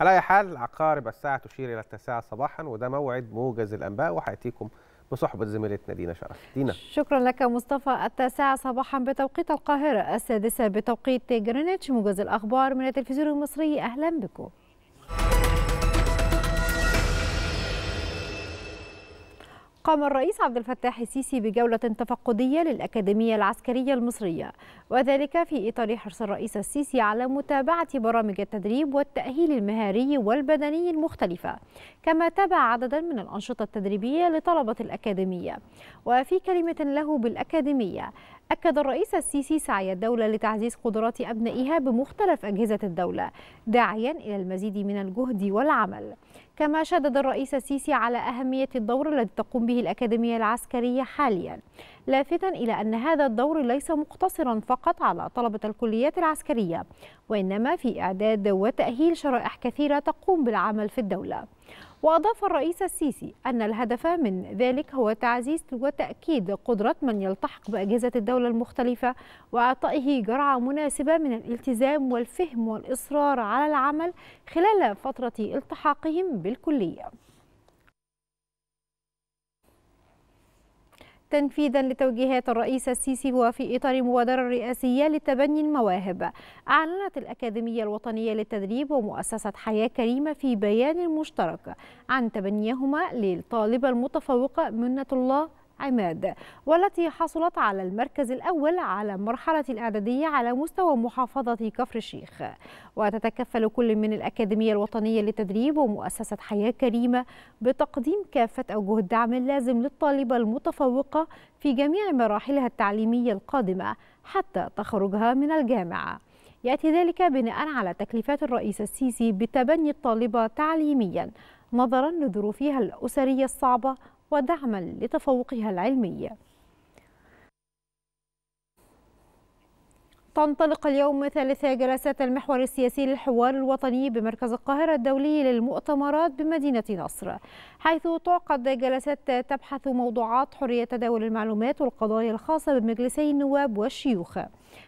على اي حال عقارب الساعه تشير الى التاسعه صباحا وده موعد موجز الانباء وحياتيكم بصحبة زميلتنا دينا شرف دينا شكرا لك مصطفى التاسعة صباحا بتوقيت القاهرة السادسة بتوقيت جرينتش موجز الأخبار من التلفزيون المصري أهلا بكم قام الرئيس عبد الفتاح السيسي بجولة تفقدية للأكاديمية العسكرية المصرية وذلك في إطار حرص الرئيس السيسي على متابعة برامج التدريب والتأهيل المهاري والبدني المختلفة كما تابع عددا من الأنشطة التدريبية لطلبة الأكاديمية وفي كلمة له بالأكاديمية أكد الرئيس السيسي سعي الدولة لتعزيز قدرات أبنائها بمختلف أجهزة الدولة داعيا إلى المزيد من الجهد والعمل كما شدد الرئيس السيسي على أهمية الدور الذي تقوم به الأكاديمية العسكرية حاليا لافتا إلى أن هذا الدور ليس مقتصرا فقط على طلبة الكليات العسكرية وإنما في إعداد وتأهيل شرائح كثيرة تقوم بالعمل في الدولة وأضاف الرئيس السيسي أن الهدف من ذلك هو تعزيز وتأكيد قدرة من يلتحق بأجهزة الدولة المختلفة وإعطائه جرعة مناسبة من الالتزام والفهم والإصرار على العمل خلال فترة التحاقهم بالكلية تنفيذا لتوجيهات الرئيس السيسي وفي إطار المبادرة الرئاسية لتبني المواهب أعلنت الأكاديمية الوطنية للتدريب ومؤسسة حياة كريمة في بيان مشترك عن تبنيهما للطالبة المتفوقة منة الله عماد والتي حصلت على المركز الأول على مرحلة الإعدادية على مستوى محافظة كفر الشيخ وتتكفل كل من الأكاديمية الوطنية للتدريب ومؤسسة حياة كريمة بتقديم كافة أوجه الدعم اللازم للطالبة المتفوقة في جميع مراحلها التعليمية القادمة حتى تخرجها من الجامعة يأتي ذلك بناء على تكليفات الرئيس السيسي بتبني الطالبة تعليمياً نظرا لظروفها الأسرية الصعبة ودعما لتفوقها العلمي تنطلق اليوم ثالث جلسات المحور السياسي للحوار الوطني بمركز القاهرة الدولي للمؤتمرات بمدينة نصر حيث تعقد جلسات تبحث موضوعات حرية تداول المعلومات والقضايا الخاصة بمجلسي النواب والشيوخ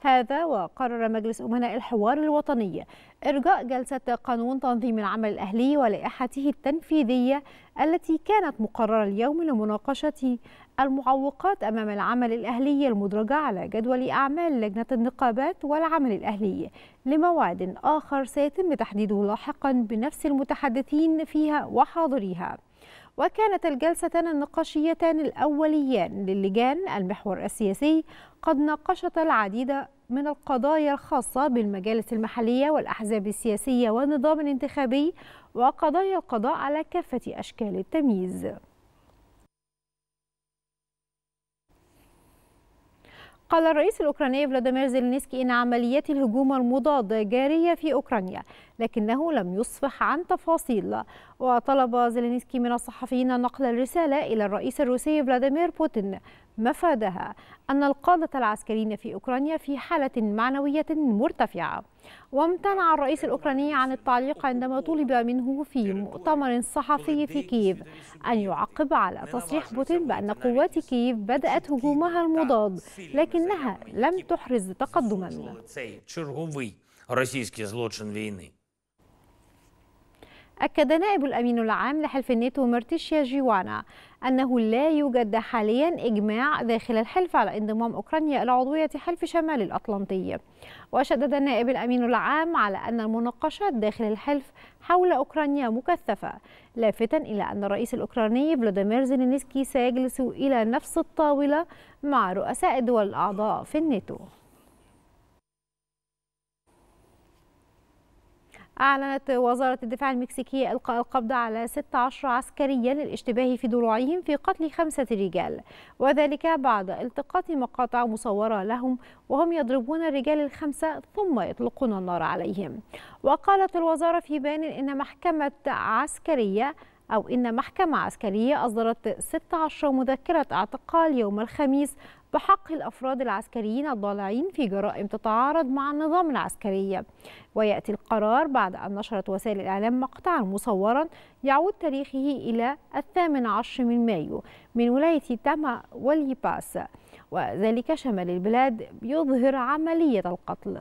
هذا وقرر مجلس أمناء الحوار الوطني إرجاء جلسة قانون تنظيم العمل الأهلي ولائحته التنفيذية التي كانت مقررة اليوم لمناقشة المعوقات أمام العمل الأهلي المدرجة على جدول أعمال لجنة النقابات والعمل الأهلي لموعد آخر سيتم تحديده لاحقا بنفس المتحدثين فيها وحاضريها وكانت الجلستان النقاشيتان الأوليان للجان المحور السياسي قد ناقشتا العديد من القضايا الخاصة بالمجالس المحلية والأحزاب السياسية والنظام الانتخابي وقضايا القضاء على كافة أشكال التمييز قال الرئيس الأوكراني فلاديمير زيلينسكي إن عمليات الهجوم المضاد جارية في أوكرانيا لكنه لم يصفح عن تفاصيل وطلب زيلينسكي من الصحفيين نقل الرسالة إلى الرئيس الروسي فلاديمير بوتين مفادها أن القادة العسكريين في أوكرانيا في حالة معنوية مرتفعة وامتنع الرئيس الأوكراني عن التعليق عندما طلب منه في مؤتمر صحفي في كييف أن يعقب على تصريح بوتين بأن قوات كييف بدأت هجومها المضاد لكنها لم تحرز تقدما أكد نائب الأمين العام لحلف الناتو مرتشيا جيوانا أنه لا يوجد حاليا إجماع داخل الحلف على انضمام أوكرانيا إلى عضوية حلف شمال الأطلنطي وشدد نائب الأمين العام على أن المناقشات داخل الحلف حول أوكرانيا مكثفة لافتا إلى أن الرئيس الأوكراني فلاديمير زيلينسكي سيجلس إلى نفس الطاولة مع رؤساء الدول الأعضاء في الناتو أعلنت وزارة الدفاع المكسيكية إلقاء القبض على 16 عسكريا للاشتباه في ضلوعهم في قتل خمسة رجال وذلك بعد التقاط مقاطع مصورة لهم وهم يضربون الرجال الخمسة ثم يطلقون النار عليهم وقالت الوزارة في بيان إن محكمة عسكرية أو إن محكمة عسكرية أصدرت 16 مذكرة اعتقال يوم الخميس بحق الأفراد العسكريين الضالعين في جرائم تتعارض مع النظام العسكري ويأتي القرار بعد أن نشرت وسائل الإعلام مقطعا مصورا يعود تاريخه إلى الثامن عشر من مايو من ولاية تاما واليباس وذلك شمال البلاد يظهر عملية القتل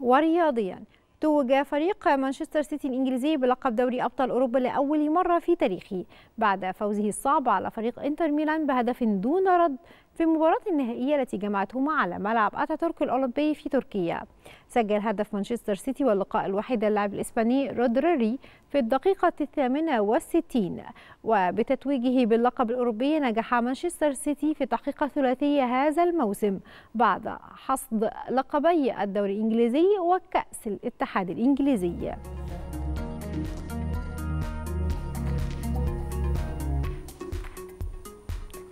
ورياضيا توج فريق مانشستر سيتي الإنجليزي بلقب دوري أبطال أوروبا لأول مرة في تاريخه بعد فوزه الصعب على فريق إنتر ميلان بهدف دون رد في المباراة النهائية التي جمعتهما على ملعب أتاتورك الأولمبي في تركيا سجل هدف مانشستر سيتي واللقاء الوحيد اللاعب الإسباني رودريري في الدقيقة الثامنة والستين وبتتويجه باللقب الأوروبي نجح مانشستر سيتي في تحقيق ثلاثية هذا الموسم بعد حصد لقبي الدوري الإنجليزي وكأس الاتحاد الإنجليزي